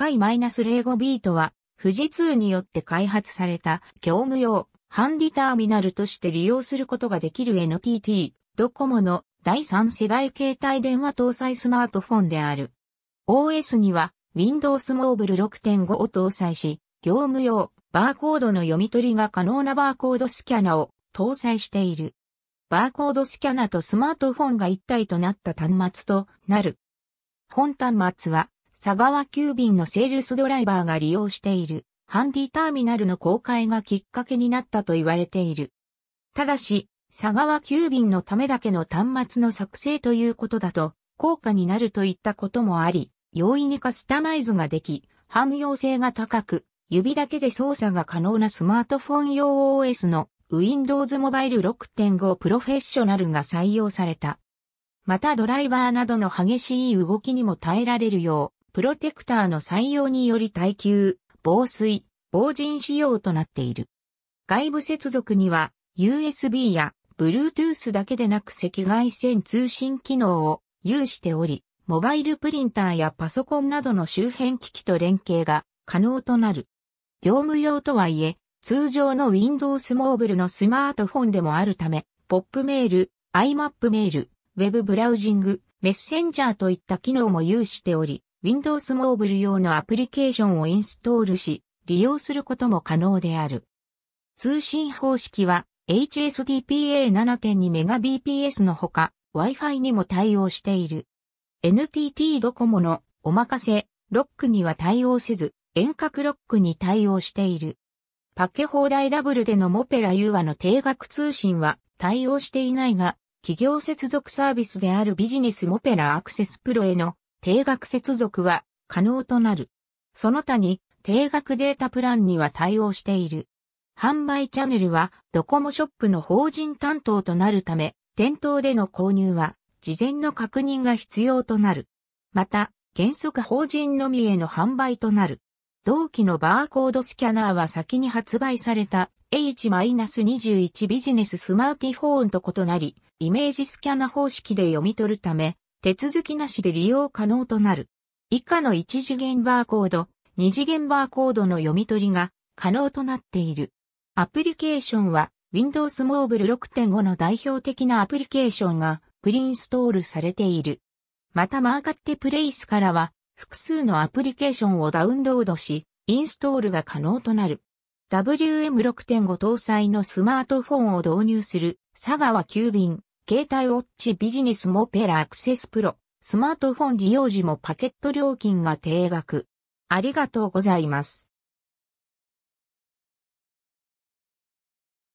回 -05B とは、富士通によって開発された業務用ハンディターミナルとして利用することができる NTT ドコモの第3世代携帯電話搭載スマートフォンである。OS には Windows Mobile 6.5を搭載し、業務用バーコードの読み取りが可能なバーコードスキャナを搭載している。バーコードスキャナとスマートフォンが一体となった端末となる。本端末は佐川急便のセールスドライバーが利用しているハンディターミナルの公開がきっかけになったと言われている。ただし、佐川急便のためだけの端末の作成ということだと、高価になるといったこともあり、容易にカスタマイズができ、汎用性が高く、指だけで操作が可能なスマートフォン用 OS の Windows Mobile 6.5プロフェッショナルが採用された。またドライバーなどの激しい動きにも耐えられるよう、プロテクターの採用により耐久、防水、防塵仕様となっている。外部接続には USB や Bluetooth だけでなく赤外線通信機能を有しており、モバイルプリンターやパソコンなどの周辺機器と連携が可能となる。業務用とはいえ、通常の Windows モーブルのスマートフォンでもあるため、ポップメール、IMAP メール、Web ブラウジング、メッセンジャーといった機能も有しており、Windows モーブル用のアプリケーションをインストールし、利用することも可能である。通信方式は HSDPA7.2Mbps のほか Wi-Fi にも対応している。NTT ドコモのおまかせロックには対応せず遠隔ロックに対応している。パケ放題ダブルでのモペラ U 和の定額通信は対応していないが、企業接続サービスであるビジネスモペラアクセスプロへの定額接続は可能となる。その他に定額データプランには対応している。販売チャンネルはドコモショップの法人担当となるため、店頭での購入は事前の確認が必要となる。また、原則法人のみへの販売となる。同期のバーコードスキャナーは先に発売された H-21 ビジネススマーティフォンと異なり、イメージスキャナ方式で読み取るため、手続きなしで利用可能となる。以下の1次元バーコード、2次元バーコードの読み取りが可能となっている。アプリケーションは Windows Mobile 6.5の代表的なアプリケーションがプリインストールされている。またマーカッテプレイスからは複数のアプリケーションをダウンロードし、インストールが可能となる。WM6.5 搭載のスマートフォンを導入する佐川急便携帯ウォッチビジネスモペラアクセスプロ、スマートフォン利用時もパケット料金が定額。ありがとうございます。